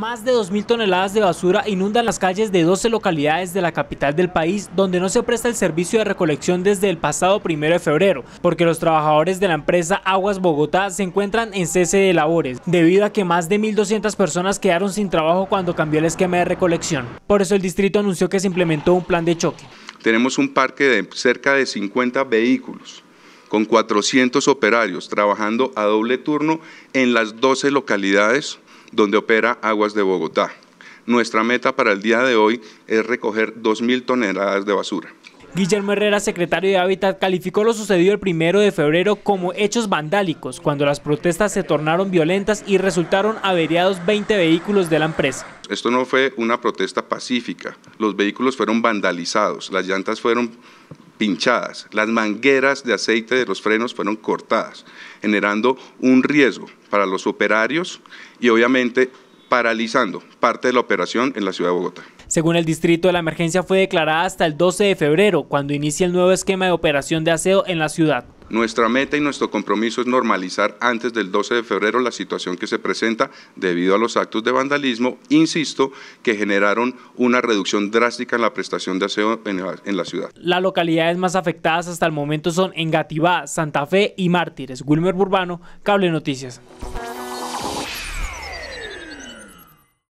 Más de 2.000 toneladas de basura inundan las calles de 12 localidades de la capital del país donde no se presta el servicio de recolección desde el pasado 1 de febrero, porque los trabajadores de la empresa Aguas Bogotá se encuentran en cese de labores, debido a que más de 1.200 personas quedaron sin trabajo cuando cambió el esquema de recolección. Por eso el distrito anunció que se implementó un plan de choque. Tenemos un parque de cerca de 50 vehículos con 400 operarios trabajando a doble turno en las 12 localidades donde opera Aguas de Bogotá. Nuestra meta para el día de hoy es recoger 2.000 toneladas de basura. Guillermo Herrera, secretario de Hábitat, calificó lo sucedido el primero de febrero como hechos vandálicos, cuando las protestas se tornaron violentas y resultaron averiados 20 vehículos de la empresa. Esto no fue una protesta pacífica, los vehículos fueron vandalizados, las llantas fueron pinchadas, las mangueras de aceite de los frenos fueron cortadas, generando un riesgo para los operarios y obviamente paralizando parte de la operación en la ciudad de Bogotá. Según el distrito, la emergencia fue declarada hasta el 12 de febrero, cuando inicia el nuevo esquema de operación de aseo en la ciudad. Nuestra meta y nuestro compromiso es normalizar antes del 12 de febrero la situación que se presenta debido a los actos de vandalismo, insisto, que generaron una reducción drástica en la prestación de aseo en la, la ciudad. Las localidades más afectadas hasta el momento son Engativá, Santa Fe y Mártires. Wilmer Burbano, Cable Noticias.